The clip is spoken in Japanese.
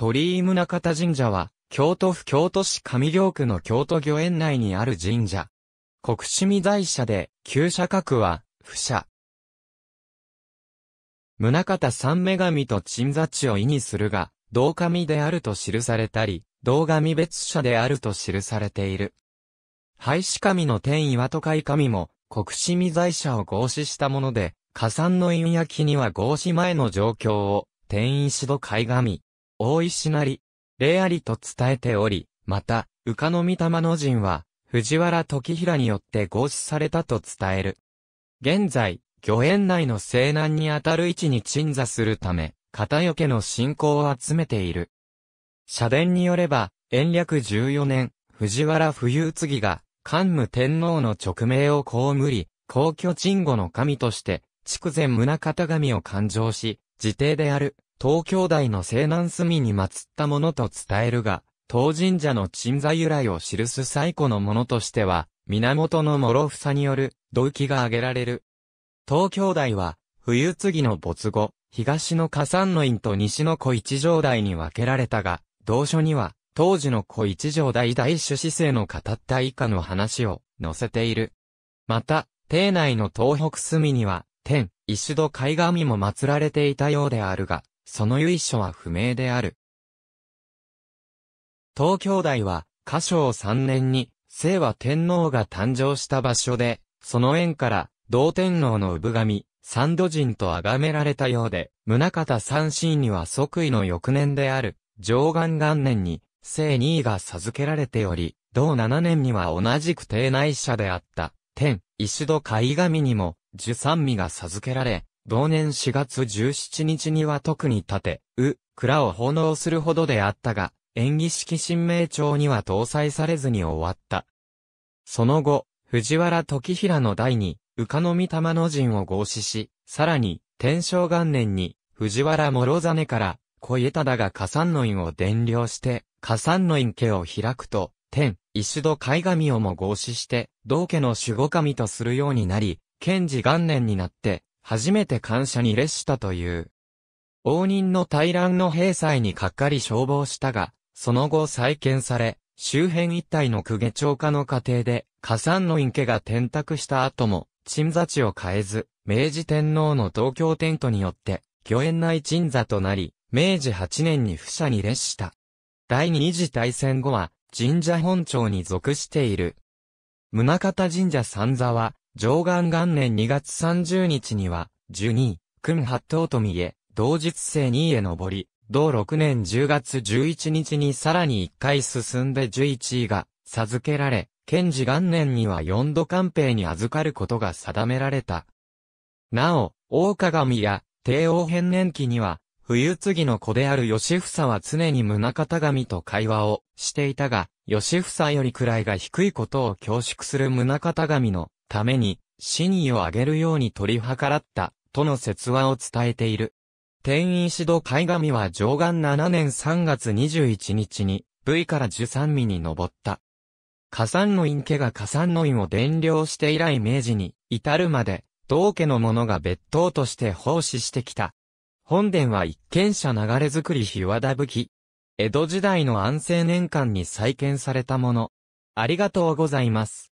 鳥居宗方神社は、京都府京都市上京区の京都御苑内にある神社。国趣味在社で、旧社格は、不社。宗方三女神と鎮座地を意味するが、道神であると記されたり、道神別社であると記されている。廃止神の天岩戸海神も、国趣味在社を合祀したもので、火山の陰焼きには合祀前の状況を、天石戸海神、大石なり、礼ありと伝えており、また、宇賀の御霊の陣は、藤原時平によって合祀されたと伝える。現在、御苑内の西南にあたる位置に鎮座するため、片よけの信仰を集めている。社殿によれば、延暦14年、藤原冬次が、桓武天皇の勅命を被り、皇居鎮護の神として、筑前宗方神を勘定し、自邸である東京大の西南隅に祀ったものと伝えるが、当神社の鎮座由来を記す最古のものとしては、源の諸房による土器が挙げられる。東京大は、冬次の没後、東の火山の院と西の小一条大に分けられたが、同書には、当時の小一条大大主子生の語った以下の話を載せている。また、邸内の東北隅には、天、石戸海神も祀られていたようであるが、その由緒は不明である。東京大は、嘉祥3年に、清和天皇が誕生した場所で、その縁から、同天皇の産神、三度人と崇められたようで、宗方三神には即位の翌年である、上元元年に、聖二位が授けられており、同七年には同じく帝内者であった、天、石戸海神にも、十三味が授けられ、同年4月17日には特に盾、て、う、蔵を奉納するほどであったが、演技式新名帳には搭載されずに終わった。その後、藤原時平の代に、うかのみ玉の陣を合祀し、さらに、天正元年に、藤原諸真から、小家忠が加山の院を伝領して、加山の院家を開くと、天、石戸海神をも合祀して、同家の守護神とするようになり、賢治元年になって、初めて感謝に列したという。応仁の大乱の兵災にかっかり消防したが、その後再建され、周辺一帯の区下町化の過程で、火山の隠家が転託した後も、鎮座地を変えず、明治天皇の東京テントによって、御苑内鎮座となり、明治8年に不社に列した。第二次大戦後は、神社本庁に属している。宗方神社三座は、上岸元年2月30日には、十二、君八頭と見え、同日生2へ上り、同6年10月11日にさらに1回進んで11位が授けられ、賢治元年には4度官兵に預かることが定められた。なお、大鏡や帝王変年期には、冬継の子である吉房は常に宗方神と会話をしていたが、吉房より位が低いことを恐縮する宗方神のために、死にをあげるように取り計らった、との説話を伝えている。天指度海神は上岸7年3月21日に、V から13ミに上った。火山の院家が火山の院を伝領して以来明治に至るまで、道家の者が別当として奉仕してきた。本殿は一軒者流れ作り日和田武器。江戸時代の安政年間に再建されたもの。ありがとうございます。